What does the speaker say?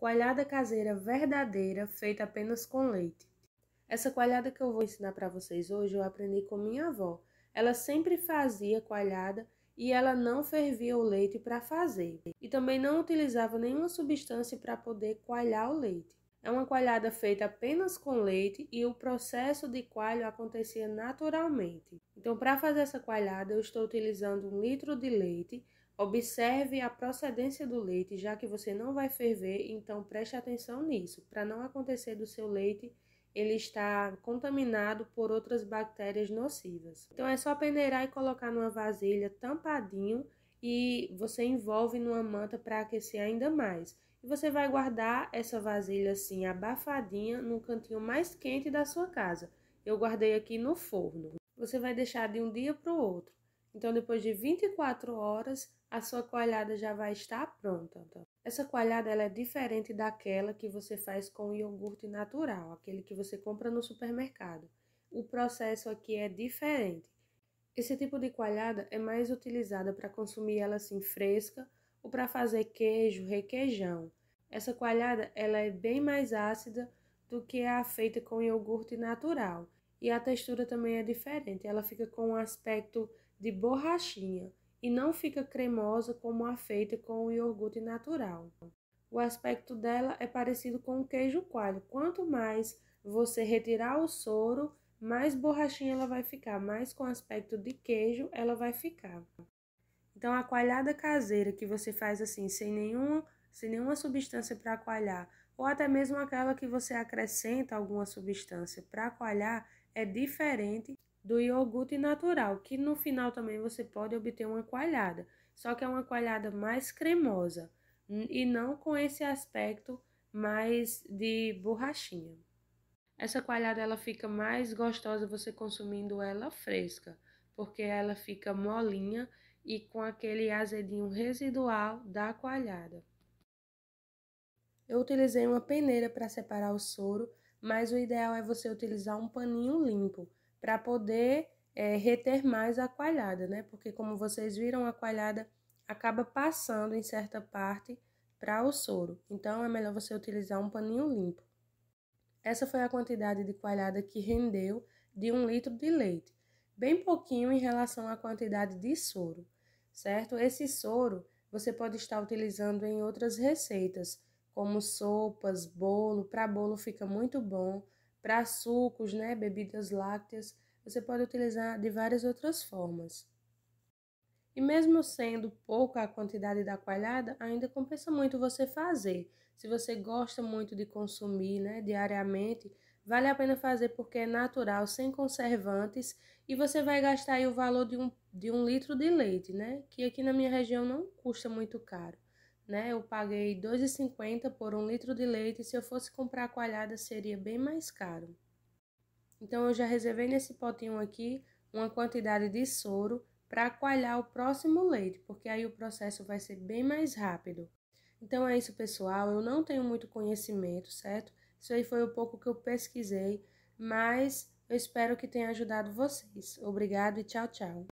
coalhada caseira verdadeira, feita apenas com leite. Essa coalhada que eu vou ensinar para vocês hoje, eu aprendi com minha avó. Ela sempre fazia coalhada e ela não fervia o leite para fazer. E também não utilizava nenhuma substância para poder coalhar o leite. É uma coalhada feita apenas com leite e o processo de coalho acontecia naturalmente. Então, para fazer essa coalhada, eu estou utilizando um litro de leite, Observe a procedência do leite, já que você não vai ferver, então preste atenção nisso, para não acontecer do seu leite ele estar contaminado por outras bactérias nocivas. Então é só peneirar e colocar numa vasilha tampadinho e você envolve numa manta para aquecer ainda mais. E você vai guardar essa vasilha assim abafadinha no cantinho mais quente da sua casa. Eu guardei aqui no forno. Você vai deixar de um dia para o outro. Então, depois de 24 horas, a sua coalhada já vai estar pronta. Então, essa coalhada ela é diferente daquela que você faz com iogurte natural, aquele que você compra no supermercado. O processo aqui é diferente. Esse tipo de coalhada é mais utilizada para consumir ela assim fresca ou para fazer queijo, requeijão. Essa coalhada ela é bem mais ácida do que a feita com iogurte natural. E a textura também é diferente, ela fica com um aspecto de borrachinha e não fica cremosa como a feita com o iogurte natural. O aspecto dela é parecido com o queijo coalho. Quanto mais você retirar o soro, mais borrachinha ela vai ficar, mais com aspecto de queijo ela vai ficar. Então a coalhada caseira que você faz assim, sem nenhum, sem nenhuma substância para coalhar, ou até mesmo aquela que você acrescenta alguma substância para coalhar, é diferente do iogurte natural, que no final também você pode obter uma coalhada, só que é uma coalhada mais cremosa e não com esse aspecto mais de borrachinha. Essa coalhada ela fica mais gostosa você consumindo ela fresca, porque ela fica molinha e com aquele azedinho residual da coalhada. Eu utilizei uma peneira para separar o soro, mas o ideal é você utilizar um paninho limpo para poder é, reter mais a coalhada, né? Porque como vocês viram, a coalhada acaba passando em certa parte para o soro. Então é melhor você utilizar um paninho limpo. Essa foi a quantidade de coalhada que rendeu de um litro de leite, bem pouquinho em relação à quantidade de soro, certo? Esse soro você pode estar utilizando em outras receitas, como sopas, bolo. Para bolo fica muito bom. Para sucos, né, bebidas lácteas, você pode utilizar de várias outras formas. E mesmo sendo pouca a quantidade da coalhada, ainda compensa muito você fazer. Se você gosta muito de consumir né, diariamente, vale a pena fazer porque é natural, sem conservantes, e você vai gastar o valor de um, de um litro de leite, né? Que aqui na minha região não custa muito caro né? Eu paguei 2,50 por um litro de leite e se eu fosse comprar coalhada seria bem mais caro. Então eu já reservei nesse potinho aqui uma quantidade de soro para coalhar o próximo leite, porque aí o processo vai ser bem mais rápido. Então é isso, pessoal. Eu não tenho muito conhecimento, certo? Isso aí foi o pouco que eu pesquisei, mas eu espero que tenha ajudado vocês. Obrigado e tchau, tchau.